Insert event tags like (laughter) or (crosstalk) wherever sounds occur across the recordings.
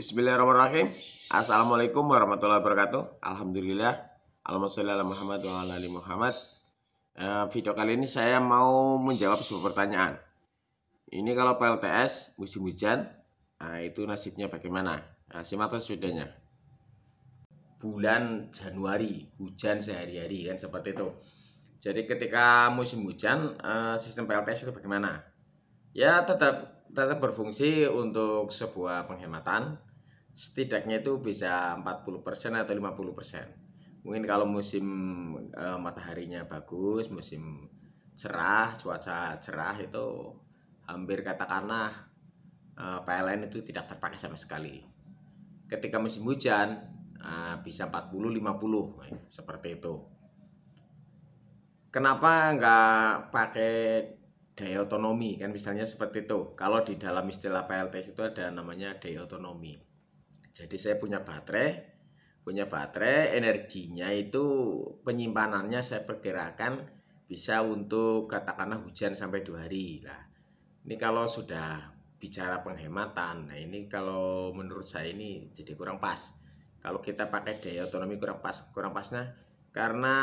Bismillahirrahmanirrahim. Assalamualaikum warahmatullahi wabarakatuh. Alhamdulillah. Alhamdulillah Muhammad wa ala Muhammad. Eh, video kali ini saya mau menjawab sebuah pertanyaan. Ini kalau PLTS musim hujan, eh, itu nasibnya bagaimana? Nah, simak terus videonya. Bulan Januari hujan sehari-hari kan seperti itu. Jadi ketika musim hujan sistem PLTS itu bagaimana? Ya tetap tetap berfungsi untuk sebuah penghematan setidaknya itu bisa 40% atau 50%. Mungkin kalau musim e, mataharinya bagus, musim cerah, cuaca cerah itu hampir katakanlah e, PLN itu tidak terpakai sama sekali. Ketika musim hujan e, bisa 40 50 seperti itu. Kenapa nggak pakai daya otonomi kan misalnya seperti itu. Kalau di dalam istilah PLTS itu ada namanya daya otonomi jadi saya punya baterai, punya baterai, energinya itu penyimpanannya saya perkirakan bisa untuk katakanlah hujan sampai dua hari lah. Ini kalau sudah bicara penghematan, nah ini kalau menurut saya ini jadi kurang pas. Kalau kita pakai daya otonomi kurang pas, kurang pasnya karena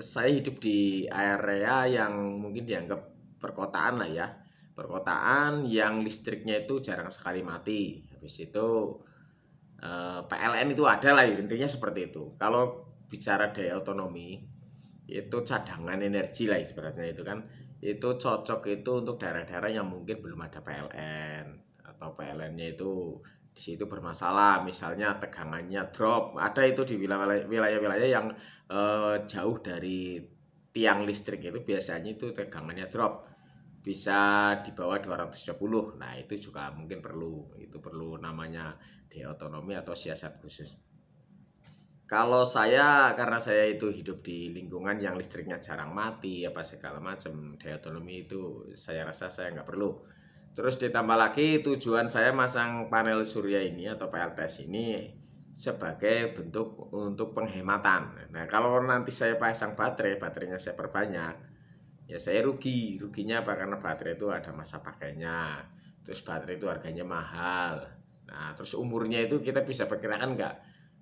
saya hidup di area yang mungkin dianggap perkotaan lah ya perkotaan yang listriknya itu jarang sekali mati habis itu Eh, PLN itu ada lah intinya seperti itu. Kalau bicara daya otonomi itu cadangan energi lah sebenarnya itu kan itu cocok itu untuk daerah-daerah yang mungkin belum ada PLN atau PLN-nya itu di situ bermasalah misalnya tegangannya drop ada itu di wilayah-wilayah yang eh, jauh dari tiang listrik itu biasanya itu tegangannya drop bisa di bawah 220. Nah, itu juga mungkin perlu. Itu perlu namanya di otonomi atau siasat khusus. Kalau saya karena saya itu hidup di lingkungan yang listriknya jarang mati apa segala macam, di otonomi itu saya rasa saya nggak perlu. Terus ditambah lagi tujuan saya masang panel surya ini atau PLTS ini sebagai bentuk untuk penghematan. Nah, kalau nanti saya pasang baterai, baterainya saya perbanyak, ya saya rugi ruginya apa karena baterai itu ada masa pakainya terus baterai itu harganya mahal nah terus umurnya itu kita bisa perkirakan nggak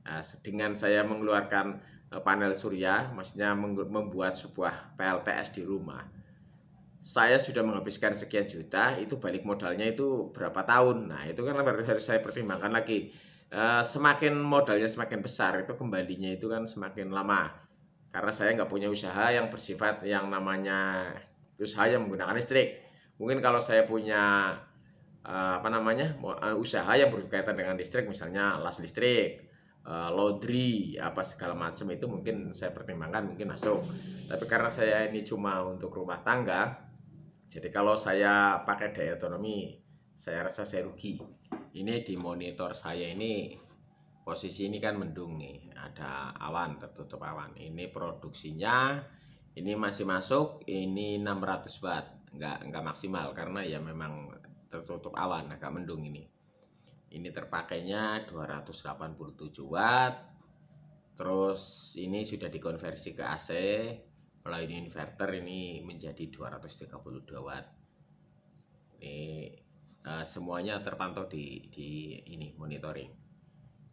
nah, dengan saya mengeluarkan eh, panel surya maksudnya membuat sebuah PLTS di rumah saya sudah menghabiskan sekian juta itu balik modalnya itu berapa tahun nah itu kan harus saya pertimbangkan lagi eh, semakin modalnya semakin besar itu kembalinya itu kan semakin lama karena saya nggak punya usaha yang bersifat yang namanya usaha yang menggunakan listrik. Mungkin kalau saya punya eh, apa namanya eh, usaha yang berkaitan dengan listrik, misalnya las listrik, eh, laundry, apa segala macam itu mungkin saya pertimbangkan mungkin masuk. Tapi karena saya ini cuma untuk rumah tangga, jadi kalau saya pakai daya otonomi, saya rasa saya rugi. Ini di monitor saya ini posisi ini kan mendung nih ada awan tertutup awan ini produksinya ini masih masuk ini 600 watt enggak enggak maksimal karena ya memang tertutup awan agak mendung ini ini terpakainya 287 watt terus ini sudah dikonversi ke AC melalui inverter ini menjadi 232 watt ini eh, semuanya terpantau di, di ini monitoring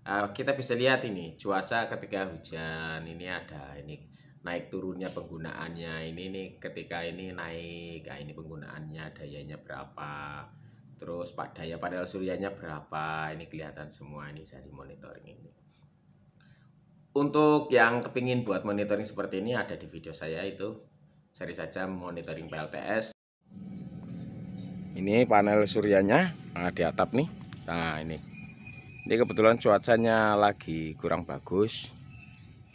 Ah, kita bisa lihat ini cuaca ketika hujan ini ada ini naik turunnya penggunaannya ini nih ketika ini naik nah, ini penggunaannya dayanya berapa terus pak daya panel surianya berapa ini kelihatan semua ini dari monitoring ini untuk yang kepingin buat monitoring seperti ini ada di video saya itu cari saja monitoring PLTS ini panel surianya nah, di atap nih nah ini ini kebetulan cuacanya lagi kurang bagus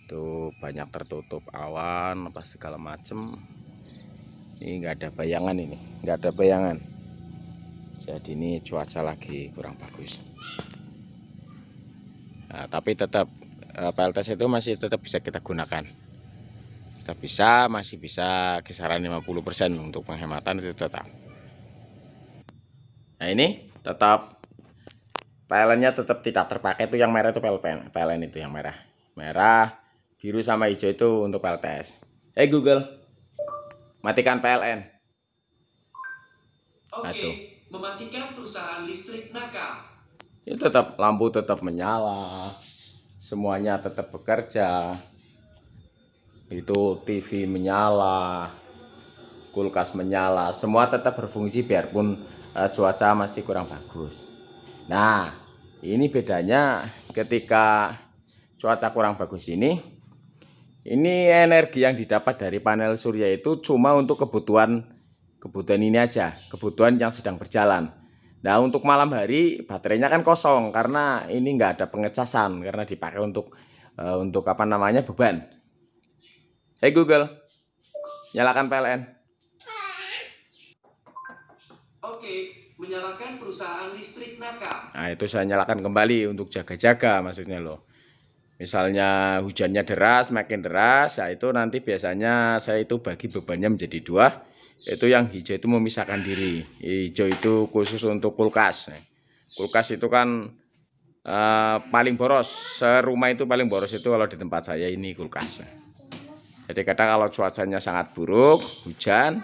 tuh banyak tertutup awan apa segala macem ini nggak ada bayangan ini nggak ada bayangan jadi ini cuaca lagi kurang bagus nah, tapi tetap eh, PLTS itu masih tetap bisa kita gunakan kita bisa masih bisa kisaran 50% untuk penghematan itu tetap nah ini tetap PLN-nya tetap tidak terpakai itu yang merah itu PLN, PLN itu yang merah. Merah, biru sama hijau itu untuk PLTS. Eh hey Google, matikan PLN. Oke, okay. mematikan perusahaan listrik Naka. Itu ya, tetap lampu tetap menyala, semuanya tetap bekerja. Itu TV menyala, kulkas menyala, semua tetap berfungsi biarpun uh, cuaca masih kurang bagus. Nah, ini bedanya ketika cuaca kurang bagus ini, ini energi yang didapat dari panel surya itu cuma untuk kebutuhan kebutuhan ini aja, kebutuhan yang sedang berjalan. Nah untuk malam hari baterainya kan kosong karena ini nggak ada pengecasan karena dipakai untuk eh, untuk apa namanya beban. Hey Google, nyalakan PLN. Oke. Okay menyalakan perusahaan listrik nakal. Nah, itu saya nyalakan kembali untuk jaga-jaga maksudnya loh. Misalnya hujannya deras, makin deras, ya itu nanti biasanya saya itu bagi bebannya menjadi dua. Itu yang hijau itu memisahkan diri. Hijau itu khusus untuk kulkas. Kulkas itu kan uh, paling boros. Serumah itu paling boros itu kalau di tempat saya ini kulkas. Jadi kadang kalau cuacanya sangat buruk, hujan,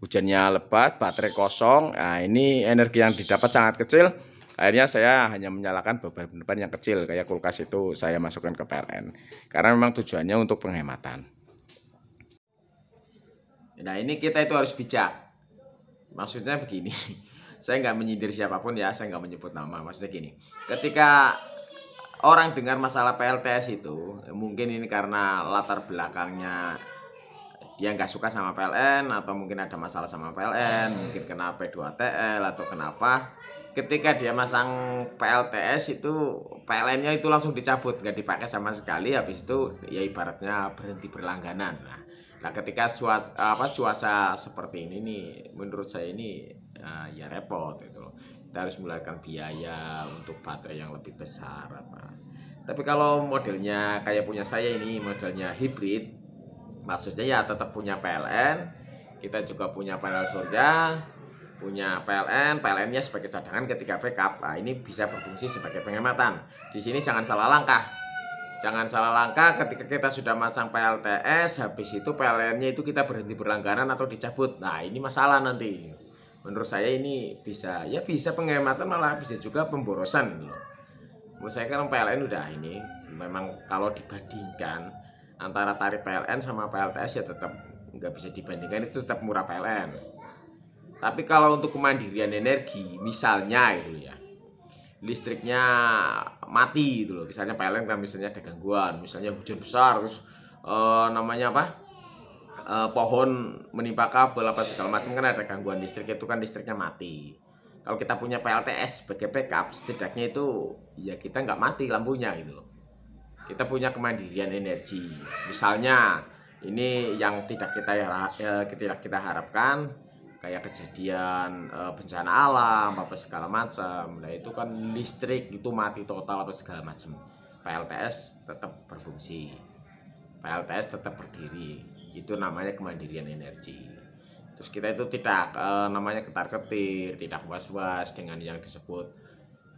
hujannya lebat, baterai kosong. Nah, ini energi yang didapat sangat kecil. Akhirnya saya hanya menyalakan beban depan yang kecil kayak kulkas itu saya masukkan ke PLN karena memang tujuannya untuk penghematan. Nah ini kita itu harus bijak. Maksudnya begini, (laughs) saya nggak menyindir siapapun ya, saya nggak menyebut nama. Maksudnya gini, ketika orang dengar masalah PLTS itu, mungkin ini karena latar belakangnya dia nggak suka sama PLN atau mungkin ada masalah sama PLN, mungkin kena P2TL atau kenapa. Ketika dia masang PLTS itu PLN-nya itu langsung dicabut, nggak dipakai sama sekali. Habis itu ya ibaratnya berhenti berlangganan. Nah, nah ketika cuaca, apa, cuaca seperti ini nih, menurut saya ini uh, ya repot itu loh. Kita harus melakukan biaya untuk baterai yang lebih besar apa. Tapi kalau modelnya kayak punya saya ini modelnya hybrid maksudnya ya tetap punya PLN kita juga punya panel surya punya PLN, PLN-nya sebagai cadangan ketika backup. Nah, ini bisa berfungsi sebagai penghematan. Di sini jangan salah langkah. Jangan salah langkah ketika kita sudah masang PLTS, habis itu PLN-nya itu kita berhenti berlangganan atau dicabut. Nah, ini masalah nanti. Menurut saya ini bisa, ya bisa penghematan malah bisa juga pemborosan Menurut saya kan PLN udah ini memang kalau dibandingkan antara tarif PLN sama PLTS ya tetap nggak bisa dibandingkan itu tetap murah PLN tapi kalau untuk kemandirian energi misalnya itu ya listriknya mati itu loh misalnya PLN kan misalnya ada gangguan misalnya hujan besar terus eh, namanya apa eh, pohon menimpa kabel apa segala macam kan ada gangguan listrik itu kan listriknya mati kalau kita punya PLTS sebagai backup setidaknya itu ya kita nggak mati lampunya gitu loh kita punya kemandirian energi. Misalnya ini yang tidak kita eh, tidak kita harapkan kayak kejadian eh, bencana alam apa segala macam. Nah itu kan listrik itu mati total apa segala macam. PLTS tetap berfungsi. PLTS tetap berdiri. Itu namanya kemandirian energi. Terus kita itu tidak eh, namanya ketar ketir, tidak was was dengan yang disebut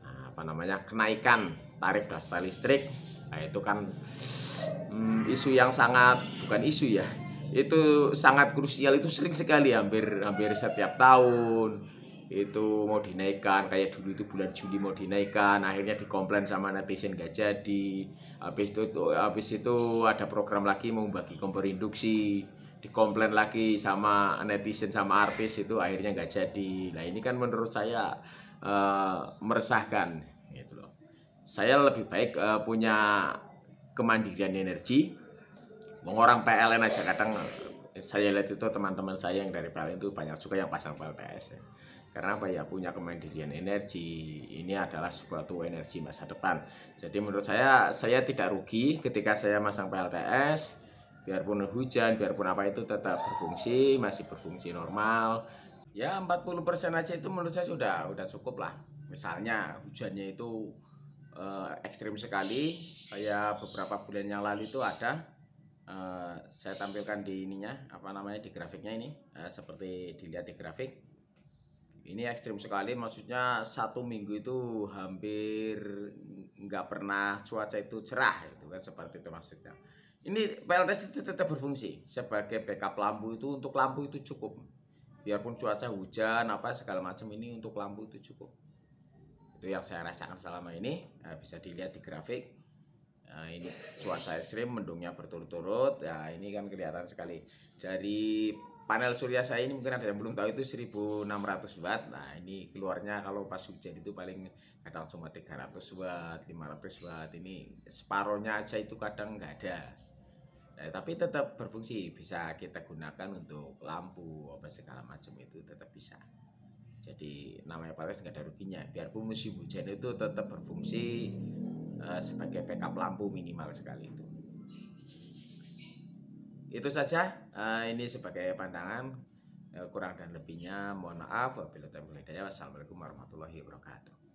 nah, apa namanya kenaikan tarif dasar listrik Nah, itu kan hmm, isu yang sangat bukan isu ya. Itu sangat krusial itu sering sekali hampir hampir setiap tahun itu mau dinaikkan kayak dulu itu bulan Juli mau dinaikkan akhirnya dikomplain sama netizen gak jadi habis itu habis itu ada program lagi mau bagi kompor induksi dikomplain lagi sama netizen sama artis itu akhirnya gak jadi nah ini kan menurut saya uh, meresahkan gitu loh saya lebih baik uh, punya kemandirian energi. mengorang PLN aja kadang eh, saya lihat itu teman-teman saya yang dari PLN itu banyak suka yang pasang PLTS ya. Karena apa ya punya kemandirian energi ini adalah suatu energi masa depan. Jadi menurut saya saya tidak rugi ketika saya masang PLTS biarpun hujan, biarpun apa itu tetap berfungsi, masih berfungsi normal. Ya 40% aja itu menurut saya sudah sudah cukup lah. Misalnya hujannya itu Eh, ekstrim sekali kayak beberapa bulan yang lalu itu ada uh, saya tampilkan di ininya apa namanya di grafiknya ini uh, seperti dilihat di grafik ini ekstrim sekali maksudnya satu minggu itu hampir nggak pernah cuaca itu cerah itu kan seperti itu maksudnya ini PLTS itu tetap berfungsi sebagai backup lampu itu untuk lampu itu cukup biarpun cuaca hujan apa segala macam ini untuk lampu itu cukup itu yang saya rasakan selama ini uh, bisa dilihat di grafik uh, ini cuaca ekstrim mendungnya berturut-turut ya ini kan kelihatan sekali dari panel surya saya ini mungkin ada yang belum tahu itu 1600 watt nah ini keluarnya kalau pas hujan itu paling kadang cuma 300 watt 500 watt ini separohnya aja itu kadang nggak ada Nah, tapi tetap berfungsi, bisa kita gunakan untuk lampu apa segala macam itu tetap bisa. Jadi namanya PLS nggak ada ruginya. Biarpun musim hujan itu tetap berfungsi uh, sebagai backup lampu minimal sekali itu. Itu saja. Uh, ini sebagai pandangan uh, kurang dan lebihnya. Mohon maaf. Wabillahi taufiq Wassalamualaikum warahmatullahi wabarakatuh.